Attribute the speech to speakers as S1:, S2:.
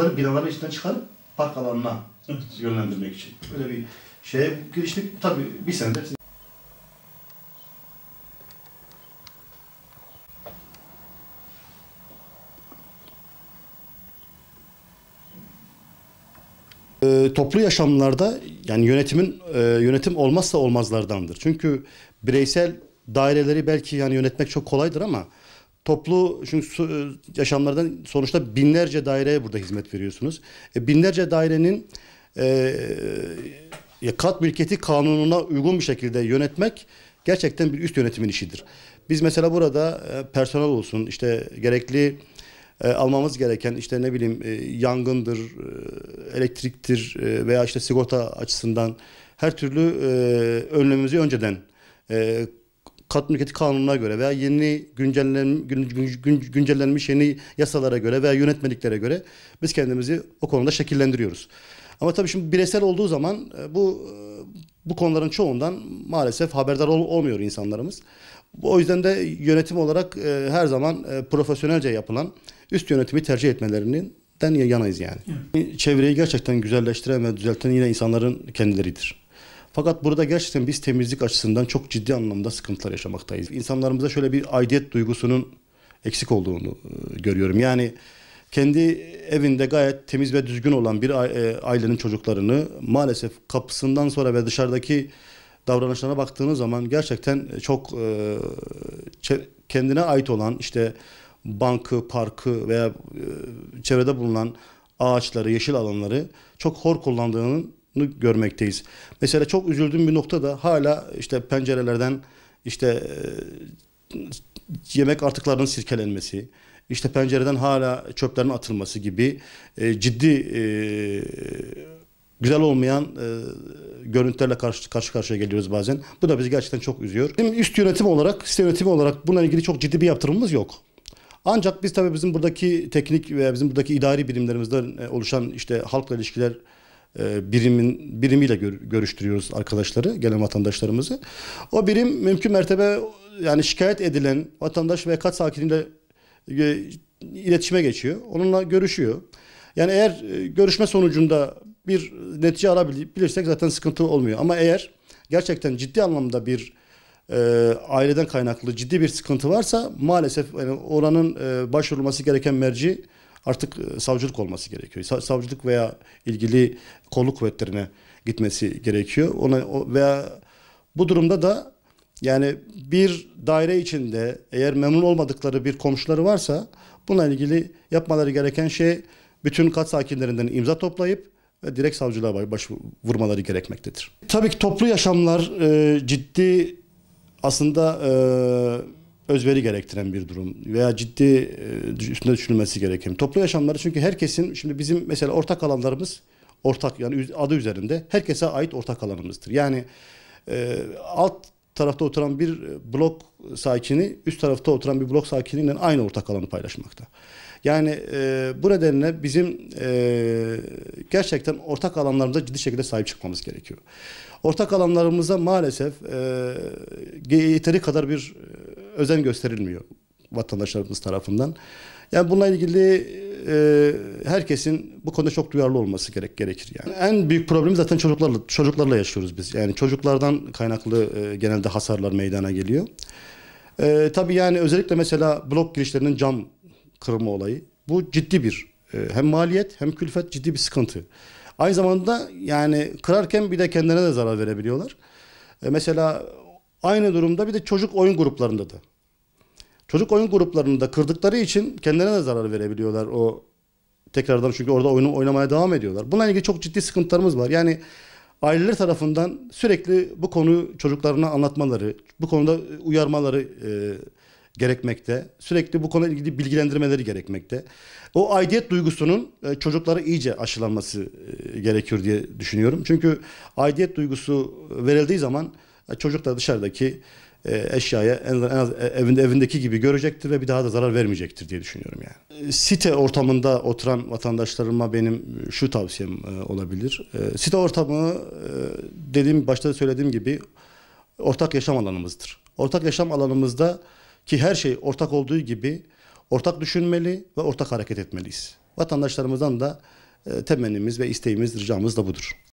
S1: binaların içinden çıkarıp park alanına evet. yönlendirmek için. Öyle bir şeye giriştik. Tabii bir senedir. Ee, toplu yaşamlarda yani yönetimin e, yönetim olmazsa olmazlardandır. Çünkü bireysel daireleri belki yani yönetmek çok kolaydır ama toplu çünkü e, yaşamlardan sonuçta binlerce daireye burada hizmet veriyorsunuz. E, binlerce dairenin e, kat mülkiyeti kanununa uygun bir şekilde yönetmek gerçekten bir üst yönetimin işidir. Biz mesela burada e, personel olsun işte gerekli e, almamız gereken işte ne bileyim e, yangındır, e, elektriktir e, veya işte sigorta açısından her türlü e, önlemimizi önceden e, Kat Mülkiyeti Kanunu'na göre veya yeni güncellenmiş yeni yasalara göre veya yönetmeliklere göre biz kendimizi o konuda şekillendiriyoruz. Ama tabii şimdi bireysel olduğu zaman e, bu e, bu konuların çoğundan maalesef haberdar ol, olmuyor insanlarımız. O yüzden de yönetim olarak e, her zaman e, profesyonelce yapılan üst yönetimi tercih etmelerinden yanayız yani. Evet. Çevreyi gerçekten güzelleştiren ve düzelten yine insanların kendileridir. Fakat burada gerçekten biz temizlik açısından çok ciddi anlamda sıkıntılar yaşamaktayız. İnsanlarımıza şöyle bir aidiyet duygusunun eksik olduğunu e, görüyorum. Yani kendi evinde gayet temiz ve düzgün olan bir e, ailenin çocuklarını maalesef kapısından sonra ve dışarıdaki davranışlarına baktığınız zaman gerçekten çok e, kendine ait olan işte bankı, parkı veya çevrede bulunan ağaçları, yeşil alanları çok hor kullandığının görmekteyiz. Mesela çok üzüldüğüm bir nokta da hala işte pencerelerden işte e, yemek artıklarının sirkelenmesi, işte pencereden hala çöplerin atılması gibi e, ciddi e, güzel olmayan görüntülerle karşı, karşı karşıya geliyoruz bazen. Bu da bizi gerçekten çok üzüyor. Bizim üst yönetim olarak, site yönetimi olarak bununla ilgili çok ciddi bir yaptırımımız yok. Ancak biz tabii bizim buradaki teknik veya bizim buradaki idari birimlerimizden oluşan işte halkla ilişkiler e, birimin birimiyle gör, görüştürüyoruz arkadaşları, gelen vatandaşlarımızı. O birim mümkün mertebe yani şikayet edilen vatandaş ve kat sakiniyle e, iletişime geçiyor. Onunla görüşüyor. Yani eğer e, görüşme sonucunda bir netice alabilirsek zaten sıkıntı olmuyor. Ama eğer gerçekten ciddi anlamda bir e, aileden kaynaklı ciddi bir sıkıntı varsa maalesef yani oranın e, başvurulması gereken merci artık e, savcılık olması gerekiyor. Savcılık veya ilgili kolluk kuvvetlerine gitmesi gerekiyor. Ona veya bu durumda da yani bir daire içinde eğer memnun olmadıkları bir komşuları varsa bununla ilgili yapmaları gereken şey bütün kat sakinlerinden imza toplayıp ve direkt savcılığa vurmaları gerekmektedir. Tabii ki toplu yaşamlar e, ciddi aslında e, özveri gerektiren bir durum veya ciddi e, üstünde düşünülmesi gereken. Toplu yaşamları çünkü herkesin şimdi bizim mesela ortak alanlarımız ortak yani adı üzerinde herkese ait ortak alanımızdır. Yani e, alt tarafta oturan bir blok sakini üst tarafta oturan bir blok sakiniyle aynı ortak alanı paylaşmakta. Yani e, bu nedenle bizim e, gerçekten ortak alanlarımıza ciddi şekilde sahip çıkmamız gerekiyor. Ortak alanlarımıza maalesef e, yeteri kadar bir özen gösterilmiyor vatandaşlarımız tarafından. Yani bununla ilgili e, herkesin bu konuda çok duyarlı olması gerek gerekir yani. En büyük problemi zaten çocuklarla çocuklarla yaşıyoruz biz. Yani çocuklardan kaynaklı e, genelde hasarlar meydana geliyor. E, tabii yani özellikle mesela blok girişlerinin cam kırılma olayı. Bu ciddi bir e, hem maliyet hem külfet ciddi bir sıkıntı. Aynı zamanda yani kırarken bir de kendilerine de zarar verebiliyorlar. E, mesela Aynı durumda bir de çocuk oyun gruplarında da. Çocuk oyun gruplarını da kırdıkları için kendilerine de zarar verebiliyorlar o tekrardan çünkü orada oyunu oynamaya devam ediyorlar. Bununla ilgili çok ciddi sıkıntılarımız var. Yani aileler tarafından sürekli bu konuyu çocuklarına anlatmaları, bu konuda uyarmaları e, gerekmekte. Sürekli bu konuyla ilgili bilgilendirmeleri gerekmekte. O aidiyet duygusunun e, çocuklara iyice aşılanması e, gerekiyor diye düşünüyorum. Çünkü aidiyet duygusu verildiği zaman Çocuk da dışarıdaki e, eşyaya en az e, evinde evindeki gibi görecektir ve bir daha da zarar vermeyecektir diye düşünüyorum yani. E, site ortamında oturan vatandaşlarıma benim şu tavsiyem olabilir. Site ortamı dediğim başta söylediğim gibi ortak yaşam alanımızdır. Ortak yaşam alanımızda ki her şey ortak olduğu gibi ortak düşünmeli ve ortak hareket etmeliyiz. Vatandaşlarımızdan da temennimiz ve isteğimiz, ricamız da budur.